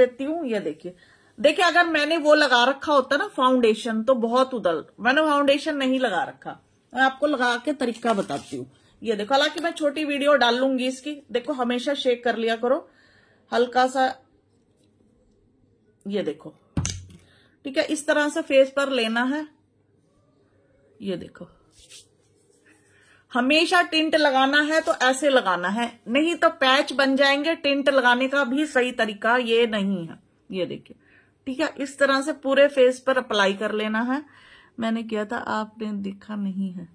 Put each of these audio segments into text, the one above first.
देती हूँ ये देखिए देखिए अगर मैंने वो लगा रखा होता ना फाउंडेशन तो बहुत उदल मैंने फाउंडेशन नहीं लगा रखा मैं आपको लगा के तरीका बताती हूँ ये देखो हालांकि मैं छोटी वीडियो डाल लूंगी इसकी देखो हमेशा शेक कर लिया करो हल्का सा ये देखो ठीक है इस तरह से फेस पर लेना है ये देखो हमेशा टिंट लगाना है तो ऐसे लगाना है नहीं तो पैच बन जाएंगे टिंट लगाने का भी सही तरीका ये नहीं है ये देखिए ठीक है इस तरह से पूरे फेस पर अप्लाई कर लेना है मैंने किया था आपने देखा नहीं है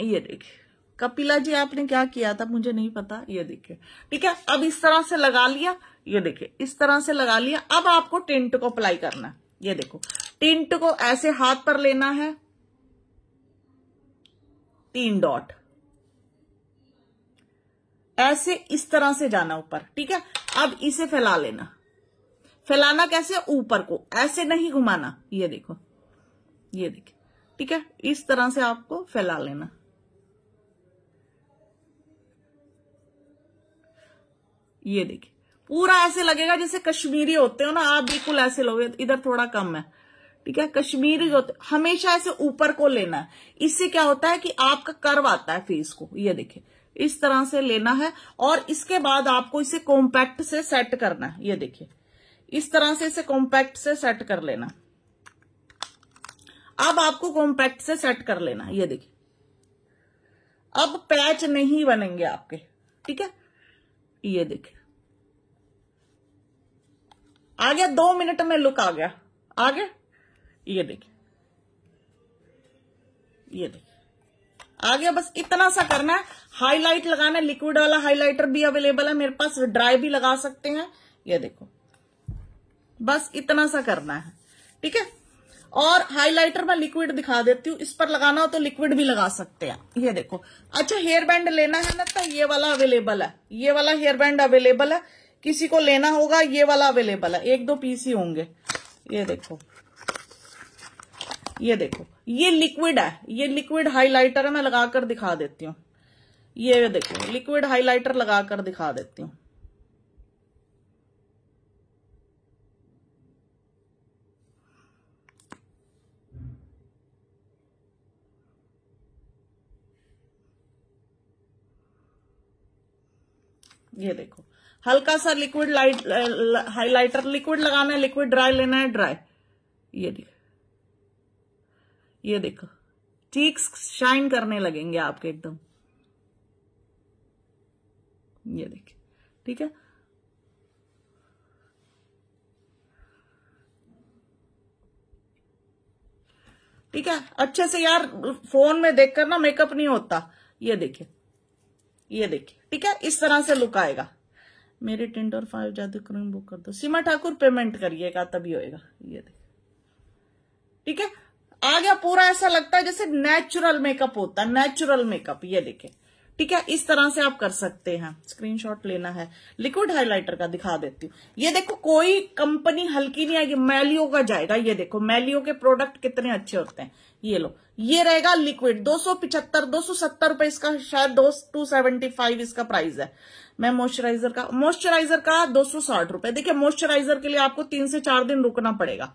ये देखिए कपिला जी आपने क्या किया था मुझे नहीं पता ये देखिए ठीक है अब इस तरह से लगा लिया ये देखिए इस तरह से लगा लिया अब आपको टिंट को अप्लाई करना है ये देखो टिंट को ऐसे हाथ पर लेना है तीन डॉट ऐसे इस तरह से जाना ऊपर ठीक है अब इसे फैला लेना फैलाना कैसे ऊपर को ऐसे नहीं घुमाना ये देखो ये देखिए ठीक है इस तरह से आपको फैला लेना ये देखिए पूरा ऐसे लगेगा जैसे कश्मीरी होते हो ना आप बिल्कुल ऐसे लोगे इधर थोड़ा कम है ठीक है कश्मीरी जो हमेशा ऐसे ऊपर को लेना है इससे क्या होता है कि आपका कर्व आता है फेस को ये देखिए इस तरह से लेना है और इसके बाद आपको इसे कॉम्पैक्ट से सेट करना है ये देखिए इस तरह से इसे कॉम्पैक्ट से सेट कर लेना अब आपको कॉम्पैक्ट से सेट कर लेना ये देखिए अब पैच नहीं बनेंगे आपके ठीक है ये देखिए आ गया दो मिनट में लुक आ गया आ गया ये देखिए ये देखिए आ गया बस इतना सा करना है हाईलाइट लगाना है लिक्विड वाला हाईलाइटर भी अवेलेबल है मेरे पास ड्राई भी लगा सकते हैं ये देखो बस इतना सा करना है ठीक है और हाईलाइटर में लिक्विड दिखा देती हूँ इस पर लगाना हो तो लिक्विड भी लगा सकते हैं ये देखो अच्छा हेयर बैंड लेना है ना तो ये वाला अवेलेबल है ये वाला हेयर बैंड अवेलेबल है किसी को लेना होगा ये वाला अवेलेबल है एक दो पीस ही होंगे ये देखो ये देखो ये लिक्विड है ये लिक्विड हाइलाइटर है मैं लगाकर दिखा देती हूँ ये देखो लिक्विड हाइलाइटर लगाकर दिखा देती हूँ ये देखो हल्का सा लिक्विड लाइट हाइलाइटर लिक्विड लगाना है लिक्विड ड्राई लेना है ड्राई ये देखो ये देखो चीक्स शाइन करने लगेंगे आपके एकदम ये देखिए ठीक है ठीक है अच्छे से यार फोन में देखकर ना मेकअप नहीं होता ये देखिए ये देखिए ठीक है इस तरह से लुक आएगा मेरे टेंट और फाइव जादू क्रीम बुक कर दो सीमा ठाकुर पेमेंट करिएगा तभी होएगा ये देखिए ठीक है पूरा ऐसा लगता है जैसे नेचुरल मेकअप होता है नेचुरल मेकअप ये देखे ठीक है इस तरह से आप कर सकते हैं स्क्रीनशॉट लेना है लिक्विड हाइलाइटर का दिखा देती हूँ ये देखो कोई कंपनी हल्की नहीं आएगी मैलियो का जाएगा ये देखो मैलियो के प्रोडक्ट कितने अच्छे होते हैं ये लो ये रहेगा लिक्विड दो सौ पिछहत्तर दो सौ सत्तर रुपए इसका शायद दो टू सेवेंटी फाइव इसका प्राइस है मैं मॉइस्चराइजर का मॉइस्चराइजर का दो सौ साठ रुपए देखिये मॉइस्चराइजर के लिए आपको तीन से चार दिन रुकना पड़ेगा